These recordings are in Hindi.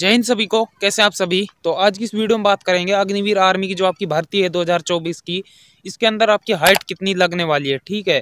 जय हिंद सभी को कैसे आप सभी तो आज की इस वीडियो में बात करेंगे अग्निवीर आर्मी की जो आपकी भर्ती है 2024 की इसके अंदर आपकी हाइट कितनी लगने वाली है ठीक है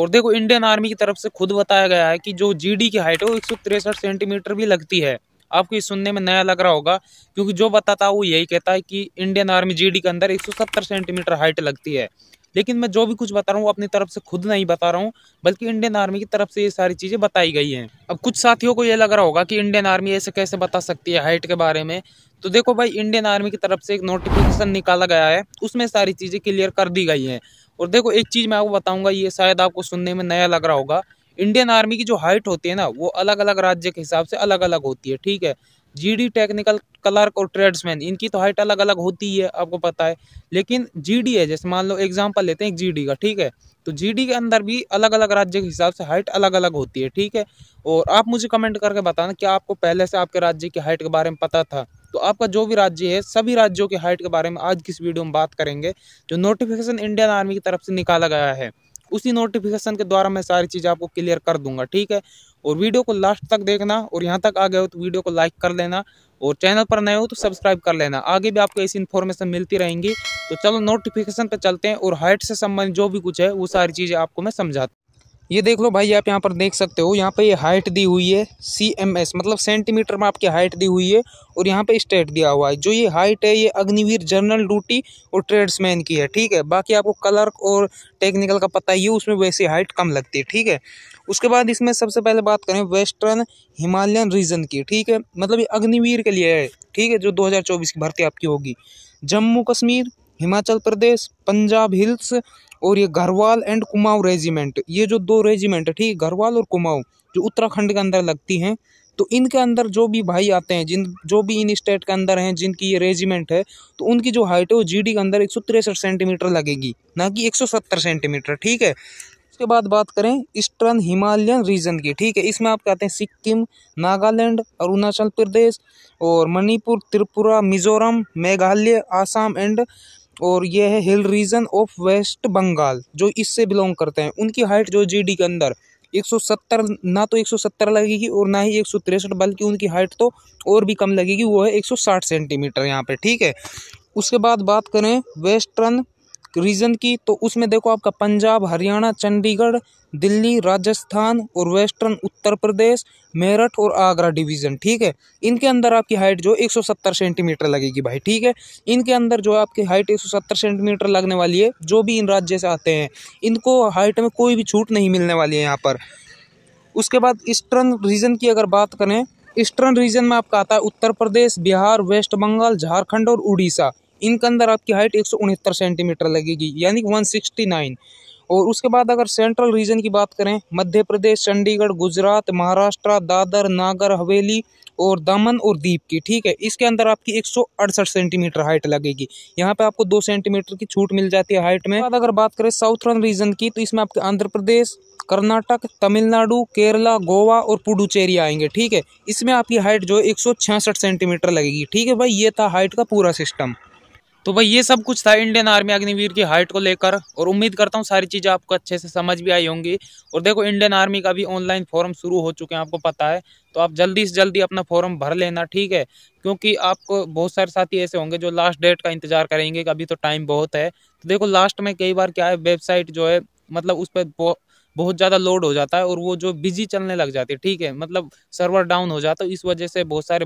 और देखो इंडियन आर्मी की तरफ से खुद बताया गया है कि जो जीडी की हाइट है वो एक सेंटीमीटर भी लगती है आपको ये सुनने में नया लग रहा होगा क्योंकि जो बताता है वो यही कहता है कि इंडियन आर्मी जी के अंदर एक सेंटीमीटर हाइट लगती है लेकिन मैं जो भी कुछ बता रहा हूँ वो अपनी तरफ से खुद नहीं बता रहा हूँ बल्कि इंडियन आर्मी की तरफ से ये सारी चीज़ें बताई गई हैं अब कुछ साथियों को ये लग रहा होगा कि इंडियन आर्मी ऐसे कैसे बता सकती है हाइट के बारे में तो देखो भाई इंडियन आर्मी की तरफ से एक नोटिफिकेशन निकाला गया है उसमें सारी चीज़ें क्लियर कर दी गई हैं और देखो एक चीज़ मैं आपको बताऊँगा ये शायद आपको सुनने में नया लग रहा होगा इंडियन आर्मी की जो हाइट होती है ना वो अलग अलग राज्य के हिसाब से अलग अलग होती है ठीक है जीडी टेक्निकल क्लर्क और ट्रेड्समैन इनकी तो हाइट अलग अलग होती है आपको पता है लेकिन जीडी है जैसे मान लो एग्जाम्पल लेते हैं जीडी का ठीक है तो जीडी के अंदर भी अलग अलग राज्य के हिसाब से हाइट अलग अलग होती है ठीक है और आप मुझे कमेंट करके बताना कि आपको पहले से आपके राज्य की हाइट के बारे में पता था तो आपका जो भी राज्य है सभी राज्यों की हाइट के बारे में आज किस वीडियो में बात करेंगे जो नोटिफिकेशन इंडियन आर्मी की तरफ से निकाला गया है उसी नोटिफिकेशन के द्वारा मैं सारी चीज़ आपको क्लियर कर दूंगा ठीक है और वीडियो को लास्ट तक देखना और यहाँ तक आ गए हो तो वीडियो को लाइक कर लेना और चैनल पर नए हो तो सब्सक्राइब कर लेना आगे भी आपको ऐसी इन्फॉर्मेशन मिलती रहेंगी तो चलो नोटिफिकेशन पर चलते हैं और हाइट से संबंधित जो भी कुछ है वो सारी चीज़ें आपको मैं समझाता ये देख लो भाई आप यहाँ पर देख सकते हो यहाँ पर ये हाइट दी हुई है सी एम एस मतलब सेंटीमीटर में आपकी हाइट दी हुई है और यहाँ पे स्टेट दिया हुआ है जो ये हाइट है ये अग्निवीर जनरल ड्यूटी और ट्रेड्समैन की है ठीक है बाकी आपको कलर और टेक्निकल का पता ही है उसमें वैसे हाइट कम लगती है ठीक है उसके बाद इसमें सबसे पहले बात करें वेस्टर्न हिमालयन रीजन की ठीक है मतलब ये अग्निवीर के लिए है ठीक है जो दो की भर्ती आपकी होगी जम्मू कश्मीर हिमाचल प्रदेश पंजाब हिल्स और ये घरवाल एंड कुमाऊं रेजिमेंट ये जो दो रेजिमेंट है ठीक घरवाल और कुमाऊं जो उत्तराखंड के अंदर लगती हैं तो इनके अंदर जो भी भाई आते हैं जिन जो भी इन स्टेट के अंदर हैं जिनकी ये रेजिमेंट है तो उनकी जो हाइट है वो जीडी के अंदर एक सेंटीमीटर लगेगी ना कि 170 सेंटीमीटर ठीक है उसके बाद बात करें ईस्टर्न हिमालयन रीजन की ठीक है इसमें आप कहते हैं सिक्किम नागालैंड अरुणाचल प्रदेश और मणिपुर त्रिपुरा मिजोरम मेघालय आसाम एंड और ये है hill region of West Bengal जो इससे बिलोंग करते हैं उनकी हाइट जो जीडी के अंदर 170 ना तो 170 लगेगी और ना ही एक बल्कि उनकी हाइट तो और भी कम लगेगी वो है 160 सेंटीमीटर यहाँ पे ठीक है उसके बाद बात करें वेस्टर्न रीजन की तो उसमें देखो आपका पंजाब हरियाणा चंडीगढ़ दिल्ली राजस्थान और वेस्टर्न उत्तर प्रदेश मेरठ और आगरा डिवीज़न ठीक है इनके अंदर आपकी हाइट जो 170 सेंटीमीटर लगेगी भाई ठीक है इनके अंदर जो आपकी हाइट 170 सेंटीमीटर लगने वाली है जो भी इन राज्य से आते हैं इनको हाइट में कोई भी छूट नहीं मिलने वाली है यहाँ पर उसके बाद ईस्टर्न रीजन की अगर बात करें ईस्टर्न रीजन में आपका आता है उत्तर प्रदेश बिहार वेस्ट बंगाल झारखंड और उड़ीसा इनके अंदर आपकी हाइट एक सेंटीमीटर लगेगी यानी वन और उसके बाद अगर सेंट्रल रीजन की बात करें मध्य प्रदेश चंडीगढ़ गुजरात महाराष्ट्र दादर नागर हवेली और दमन और दीप की ठीक है इसके अंदर आपकी एक सेंटीमीटर हाइट लगेगी यहाँ पे आपको दो सेंटीमीटर की छूट मिल जाती है हाइट में बाद अगर बात करें साउथर्न रीजन की तो इसमें आपके आंध्र प्रदेश कर्नाटक तमिलनाडु केरला गोवा और पुडुचेरी आएंगे ठीक है इसमें आपकी हाइट जो है एक सेंटीमीटर लगेगी ठीक है भाई ये था हाइट का पूरा सिस्टम तो भाई ये सब कुछ था इंडियन आर्मी अग्निवीर की हाइट को लेकर और उम्मीद करता हूँ सारी चीज़ें आपको अच्छे से समझ भी आई होंगी और देखो इंडियन आर्मी का भी ऑनलाइन फॉर्म शुरू हो चुके हैं आपको पता है तो आप जल्दी से जल्दी अपना फॉर्म भर लेना ठीक है क्योंकि आपको बहुत सारे साथी ऐसे होंगे जो लास्ट डेट का इंतजार करेंगे कि अभी तो टाइम बहुत है तो देखो लास्ट में कई बार क्या है वेबसाइट जो है मतलब उस पर बहुत ज़्यादा लोड हो जाता है और वो जो बिजी चलने लग जाती है ठीक है मतलब सर्वर डाउन हो जाता है इस वजह से बहुत सारे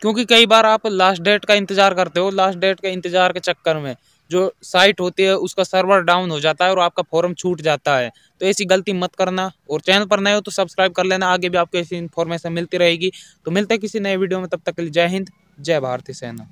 क्योंकि कई बार आप लास्ट डेट का इंतज़ार करते हो लास्ट डेट के इंतज़ार के चक्कर में जो साइट होती है उसका सर्वर डाउन हो जाता है और आपका फॉर्म छूट जाता है तो ऐसी गलती मत करना और चैनल पर नए हो तो सब्सक्राइब कर लेना आगे भी आपको ऐसी इन्फॉर्मेशन मिलती रहेगी तो मिलते हैं किसी नए वीडियो में तब तक के लिए जय हिंद जय भारती सेना